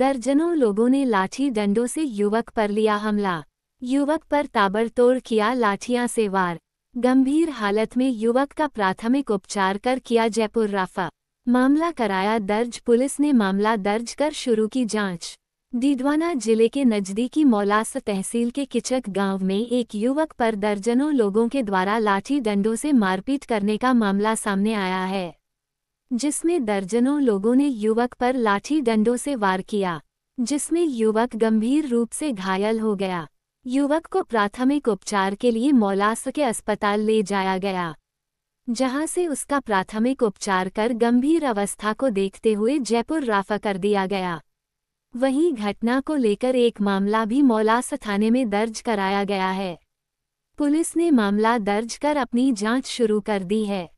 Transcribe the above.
दर्जनों लोगों ने लाठी डंडों से युवक पर लिया हमला युवक पर ताबड़तोड़ किया लाठियां से वार गंभीर हालत में युवक का प्राथमिक उपचार कर किया जयपुर राफा मामला कराया दर्ज पुलिस ने मामला दर्ज कर शुरू की जांच डीडवाना जिले के नजदीकी मौलास तहसील के किचक गांव में एक युवक पर दर्जनों लोगों के द्वारा लाठी डंडों से मारपीट करने का मामला सामने आया है जिसमें दर्जनों लोगों ने युवक पर लाठी डंडों से वार किया जिसमें युवक गंभीर रूप से घायल हो गया युवक को प्राथमिक उपचार के लिए मौलास के अस्पताल ले जाया गया जहां से उसका प्राथमिक उपचार कर गंभीर अवस्था को देखते हुए जयपुर राफा कर दिया गया वहीं घटना को लेकर एक मामला भी मौलास थाने में दर्ज कराया गया है पुलिस ने मामला दर्ज कर अपनी जांच शुरू कर दी है